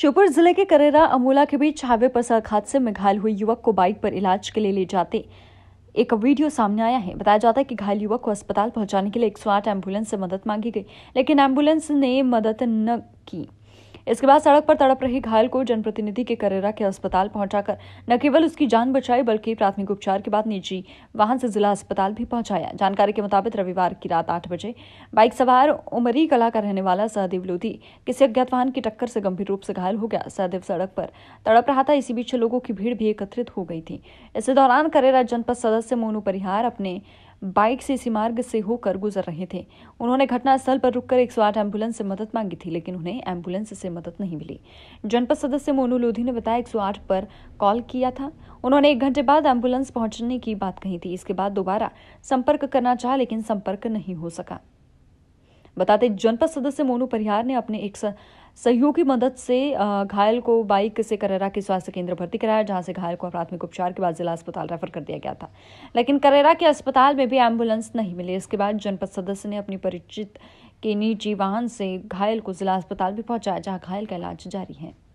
श्योपुर जिले के करेरा अमोला के बीच हाईवे पर सड़क हादसे में घायल हुए युवक को बाइक पर इलाज के लिए ले जाते एक वीडियो सामने आया है बताया जाता है कि घायल युवक को अस्पताल पहुंचाने के लिए 108 एम्बुलेंस से मदद मांगी गई लेकिन एम्बुलेंस ने मदद न की इसके बाद सड़क पर तड़प रही घायल को जनप्रतिनिधि के करेरा के अस्पताल पहुंचाकर न केवल उसकी जान बचाई बल्कि प्राथमिक उपचार के बाद निजी वाहन से जिला अस्पताल भी पहुंचाया जानकारी के मुताबिक रविवार की रात आठ बजे बाइक सवार उमरी कला का रहने वाला सहदेव लोधी किसी अज्ञात वाहन की टक्कर से गंभीर रूप से घायल हो गया सहदेव सड़क पर तड़प रहा था इसी बीच लोगों की भीड़ भी एकत्रित हो गई थी इसी दौरान करेरा जनपद सदस्य मोनू परिहार अपने बाइक से इसी मार्ग से होकर गुजर रहे थे उन्होंने घटनास्थल पर रुककर आठ एम्बुलेंस से मदद मांगी थी लेकिन उन्हें एम्बुलेंस से मदद नहीं मिली जनपद सदस्य मोनू लोधी ने बताया आठ पर कॉल किया था उन्होंने एक घंटे बाद एम्बुलेंस पहुंचने की बात कही थी इसके बाद दोबारा संपर्क करना चाह लेकिन संपर्क नहीं हो सका बताते जनपद सदस्य मोनू परिहार ने अपने एक सहयोग की मदद से घायल को बाइक से करेरा के स्वास्थ्य केंद्र भर्ती कराया जहां से घायल को प्राथमिक उपचार के बाद जिला अस्पताल रेफर कर दिया गया था लेकिन करेरा के अस्पताल में भी एम्बुलेंस नहीं मिली इसके बाद जनपद सदस्य ने अपनी परिचित के निजी वाहन से घायल को जिला अस्पताल भी पहुंचाया जहां घायल का इलाज जारी है